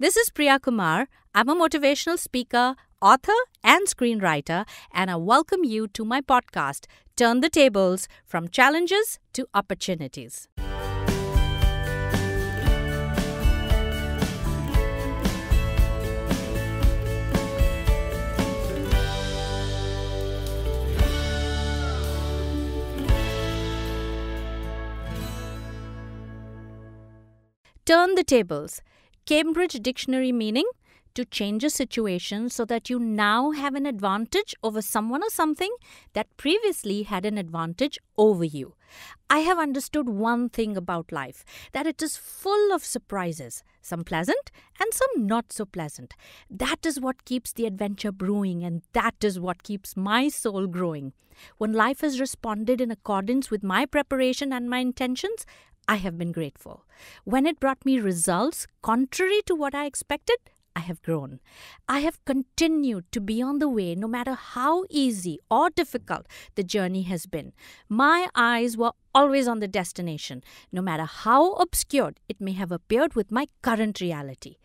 This is Priya Kumar. I'm a motivational speaker, author, and screenwriter, and I welcome you to my podcast, Turn the Tables From Challenges to Opportunities. Turn the Tables Cambridge Dictionary meaning to change a situation so that you now have an advantage over someone or something that previously had an advantage over you. I have understood one thing about life that it is full of surprises, some pleasant and some not so pleasant. That is what keeps the adventure brewing, and that is what keeps my soul growing. When life has responded in accordance with my preparation and my intentions, I have been grateful. When it brought me results contrary to what I expected, I have grown. I have continued to be on the way no matter how easy or difficult the journey has been. My eyes were always on the destination, no matter how obscured it may have appeared with my current reality.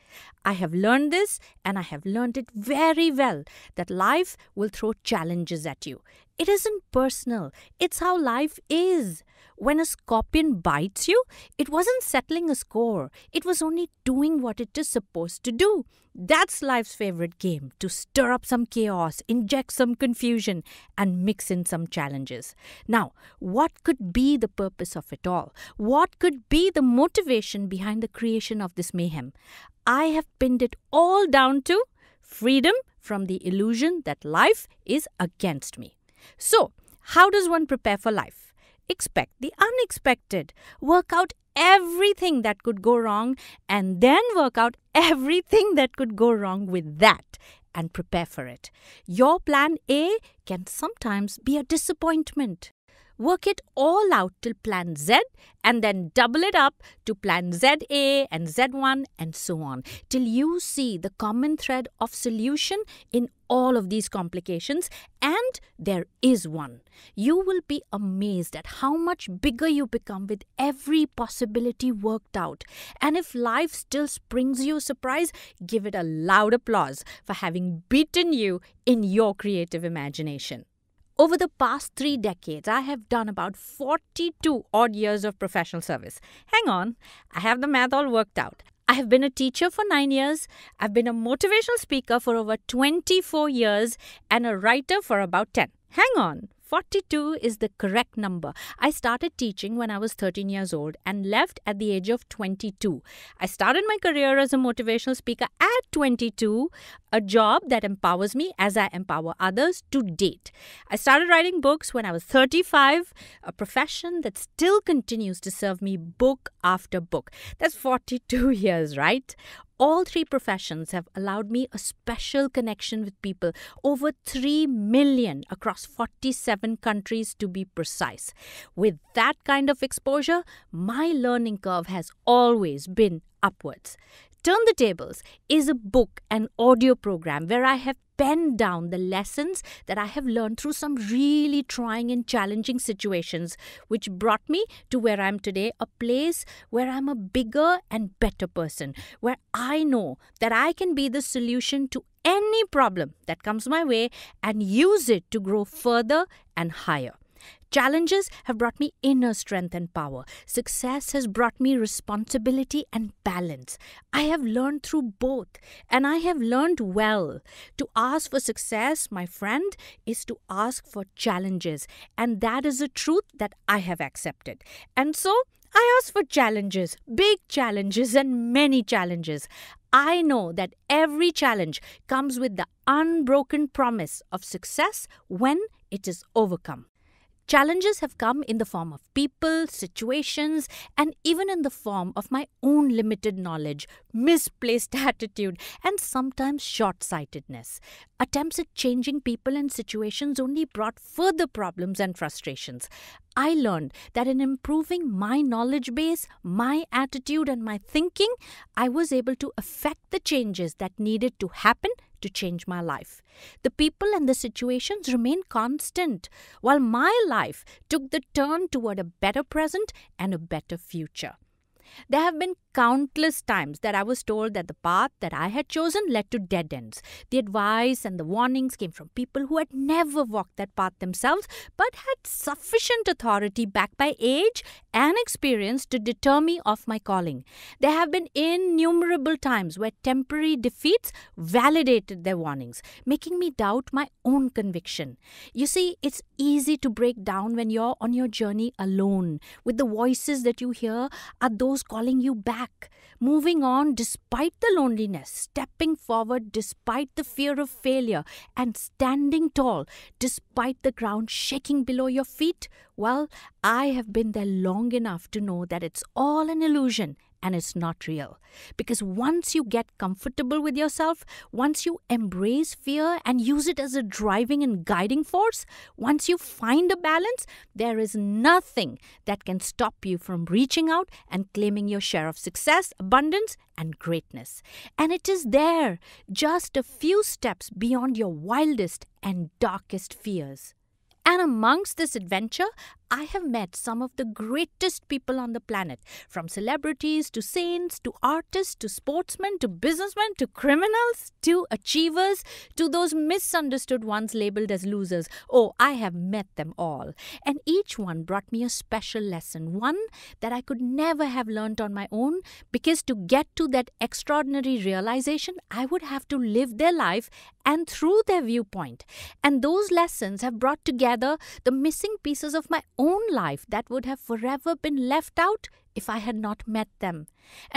I have learned this, and I have learned it very well that life will throw challenges at you. It isn't personal, it's how life is. When a scorpion bites you, it wasn't settling a score, it was only doing what it is supposed to do. That's life's favorite game to stir up some chaos, inject some confusion, and mix in some challenges. Now, what could be the purpose of it all? What could be the motivation behind the creation of this mayhem? I have pinned it all down to freedom from the illusion that life is against me. So, how does one prepare for life? Expect the unexpected. Work out everything that could go wrong and then work out everything that could go wrong with that and prepare for it. Your plan A can sometimes be a disappointment. Work it all out till plan Z and then double it up to plan ZA and Z1 and so on till you see the common thread of solution in all of these complications, and there is one. You will be amazed at how much bigger you become with every possibility worked out. And if life still springs you a surprise, give it a loud applause for having beaten you in your creative imagination. Over the past three decades, I have done about 42 odd years of professional service. Hang on, I have the math all worked out. I have been a teacher for nine years, I've been a motivational speaker for over 24 years, and a writer for about 10. Hang on. 42 is the correct number. I started teaching when I was 13 years old and left at the age of 22. I started my career as a motivational speaker at 22, a job that empowers me as I empower others to date. I started writing books when I was 35, a profession that still continues to serve me book after book. That's 42 years, right? all three professions have allowed me a special connection with people, over 3 million across 47 countries to be precise. With that kind of exposure, my learning curve has always been upwards. Turn the Tables is a book and audio program where I have pen down the lessons that I have learned through some really trying and challenging situations, which brought me to where I am today a place where I'm a bigger and better person, where I know that I can be the solution to any problem that comes my way and use it to grow further and higher. Challenges have brought me inner strength and power. Success has brought me responsibility and balance. I have learned through both, and I have learned well. To ask for success, my friend, is to ask for challenges, and that is a truth that I have accepted. And so, I ask for challenges, big challenges, and many challenges. I know that every challenge comes with the unbroken promise of success when it is overcome. Challenges have come in the form of people, situations, and even in the form of my own limited knowledge, misplaced attitude, and sometimes short sightedness. Attempts at changing people and situations only brought further problems and frustrations. I learned that in improving my knowledge base, my attitude, and my thinking, I was able to affect the changes that needed to happen to change my life. The people and the situations remained constant, while my life took the turn toward a better present and a better future. There have been countless times that I was told that the path that I had chosen led to dead ends. The advice and the warnings came from people who had never walked that path themselves but had sufficient authority backed by age and experience to deter me off my calling. There have been innumerable times where temporary defeats validated their warnings, making me doubt my own conviction. You see, it's easy to break down when you're on your journey alone, with the voices that you hear are those calling you back back, moving on despite the loneliness, stepping forward despite the fear of failure, and standing tall despite the ground shaking below your feet? Well, I have been there long enough to know that it's all an illusion and it's not real. Because once you get comfortable with yourself, once you embrace fear and use it as a driving and guiding force, once you find a balance, there is nothing that can stop you from reaching out and claiming your share of success, abundance, and greatness. And it is there, just a few steps beyond your wildest and darkest fears. And amongst this adventure, I have met some of the greatest people on the planet, from celebrities to saints to artists to sportsmen to businessmen to criminals to achievers to those misunderstood ones labeled as losers. Oh, I have met them all. And each one brought me a special lesson, one that I could never have learned on my own because to get to that extraordinary realization, I would have to live their life and through their viewpoint. And those lessons have brought together the missing pieces of my own own life that would have forever been left out if I had not met them.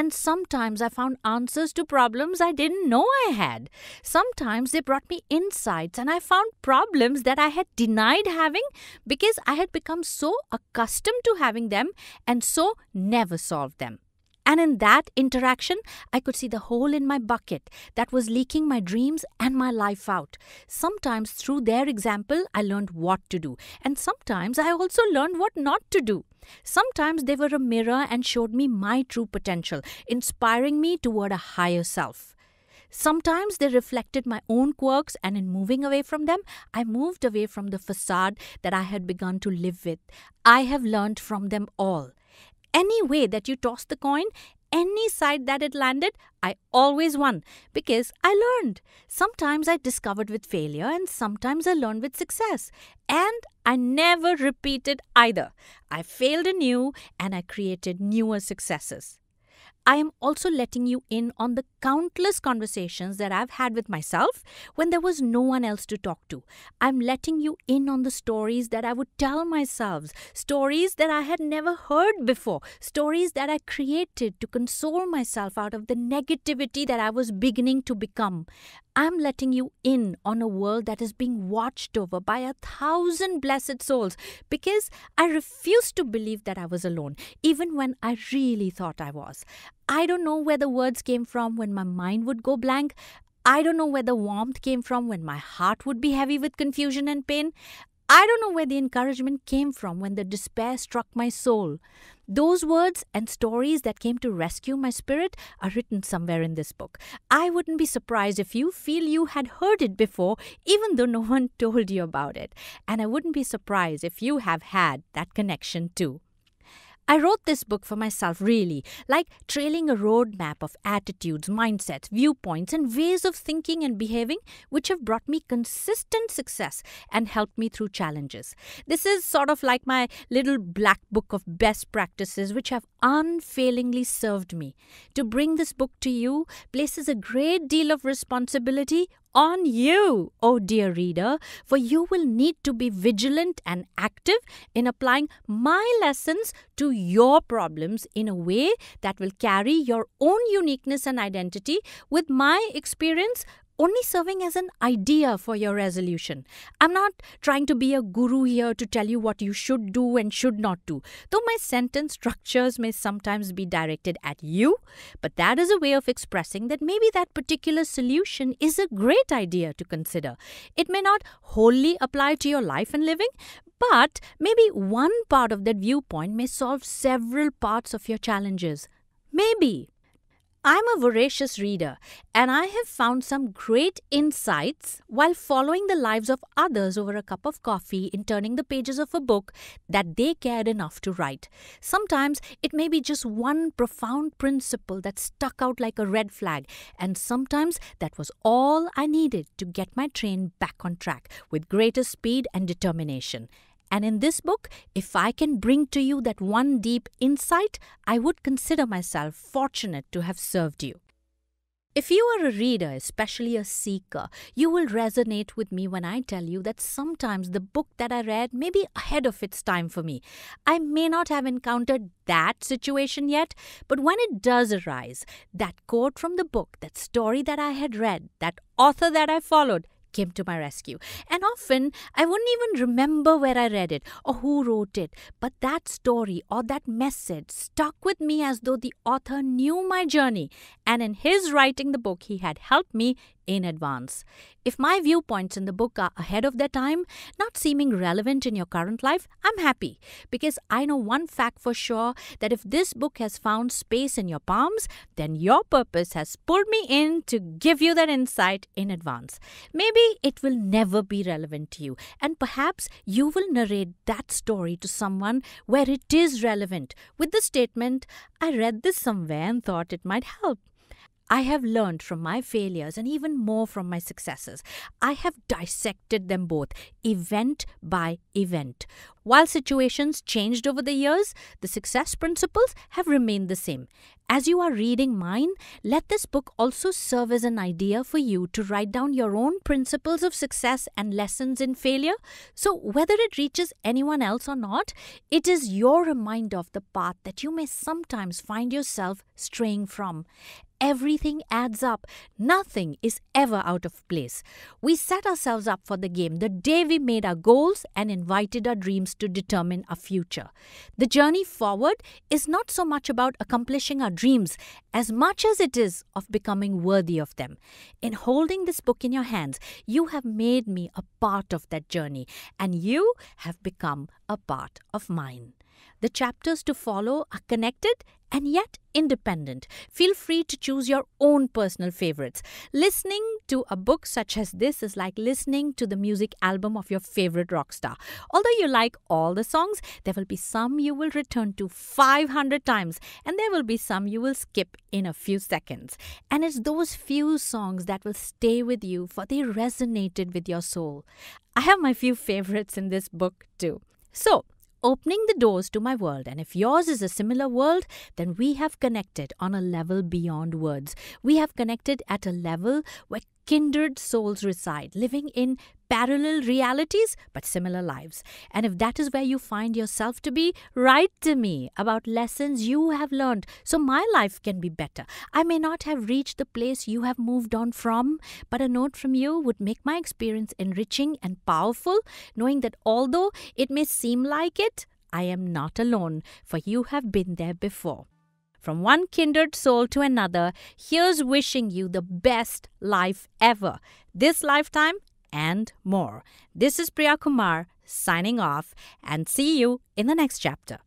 And sometimes I found answers to problems I didn't know I had. Sometimes they brought me insights and I found problems that I had denied having because I had become so accustomed to having them and so never solved them. And in that interaction, I could see the hole in my bucket that was leaking my dreams and my life out. Sometimes through their example, I learned what to do. And sometimes I also learned what not to do. Sometimes they were a mirror and showed me my true potential, inspiring me toward a higher self. Sometimes they reflected my own quirks, and in moving away from them, I moved away from the facade that I had begun to live with. I have learned from them all any way that you tossed the coin, any side that it landed, I always won because I learned. Sometimes I discovered with failure and sometimes I learned with success. And I never repeated either. I failed anew and I created newer successes. I am also letting you in on the countless conversations that I've had with myself when there was no one else to talk to. I'm letting you in on the stories that I would tell myself, stories that I had never heard before, stories that I created to console myself out of the negativity that I was beginning to become. I'm letting you in on a world that is being watched over by a thousand blessed souls because I refused to believe that I was alone, even when I really thought I was. I don't know where the words came from when my mind would go blank. I don't know where the warmth came from when my heart would be heavy with confusion and pain. I don't know where the encouragement came from when the despair struck my soul. Those words and stories that came to rescue my spirit are written somewhere in this book. I wouldn't be surprised if you feel you had heard it before, even though no one told you about it. And I wouldn't be surprised if you have had that connection too. I wrote this book for myself, really, like trailing a roadmap of attitudes, mindsets, viewpoints, and ways of thinking and behaving which have brought me consistent success and helped me through challenges. This is sort of like my little black book of best practices which have unfailingly served me. To bring this book to you places a great deal of responsibility on you, oh dear reader, for you will need to be vigilant and active in applying my lessons to your problems in a way that will carry your own uniqueness and identity with my experience only serving as an idea for your resolution. I'm not trying to be a guru here to tell you what you should do and should not do, though my sentence structures may sometimes be directed at you, but that is a way of expressing that maybe that particular solution is a great idea to consider. It may not wholly apply to your life and living, but maybe one part of that viewpoint may solve several parts of your challenges. Maybe. I'm a voracious reader, and I have found some great insights while following the lives of others over a cup of coffee in turning the pages of a book that they cared enough to write. Sometimes it may be just one profound principle that stuck out like a red flag, and sometimes that was all I needed to get my train back on track with greater speed and determination. And in this book, if I can bring to you that one deep insight, I would consider myself fortunate to have served you. If you are a reader, especially a seeker, you will resonate with me when I tell you that sometimes the book that I read may be ahead of its time for me. I may not have encountered that situation yet, but when it does arise, that quote from the book, that story that I had read, that author that I followed, came to my rescue. And often I wouldn't even remember where I read it or who wrote it, but that story or that message stuck with me as though the author knew my journey. And in his writing the book, he had helped me in advance. If my viewpoints in the book are ahead of their time, not seeming relevant in your current life, I'm happy because I know one fact for sure that if this book has found space in your palms, then your purpose has pulled me in to give you that insight in advance. Maybe it will never be relevant to you, and perhaps you will narrate that story to someone where it is relevant with the statement, I read this somewhere and thought it might help. I have learned from my failures and even more from my successes. I have dissected them both, event by event. While situations changed over the years, the success principles have remained the same. As you are reading mine, let this book also serve as an idea for you to write down your own principles of success and lessons in failure. So, whether it reaches anyone else or not, it is your reminder of the path that you may sometimes find yourself straying from. Everything adds up. Nothing is ever out of place. We set ourselves up for the game the day we made our goals and invited our dreams to determine our future. The journey forward is not so much about accomplishing our dreams as much as it is of becoming worthy of them. In holding this book in your hands, you have made me a part of that journey and you have become a part of mine. The chapters to follow are connected and yet independent. Feel free to choose your own personal favorites. Listening to a book such as this is like listening to the music album of your favorite rock star. Although you like all the songs, there will be some you will return to 500 times and there will be some you will skip in a few seconds. And it's those few songs that will stay with you for they resonated with your soul. I have my few favorites in this book too. So, opening the doors to my world. And if yours is a similar world, then we have connected on a level beyond words. We have connected at a level where kindred souls reside, living in parallel realities but similar lives. And if that is where you find yourself to be, write to me about lessons you have learned so my life can be better. I may not have reached the place you have moved on from, but a note from you would make my experience enriching and powerful, knowing that although it may seem like it, I am not alone, for you have been there before. From one kindred soul to another, here's wishing you the best life ever, this lifetime and more. This is Priya Kumar signing off, and see you in the next chapter.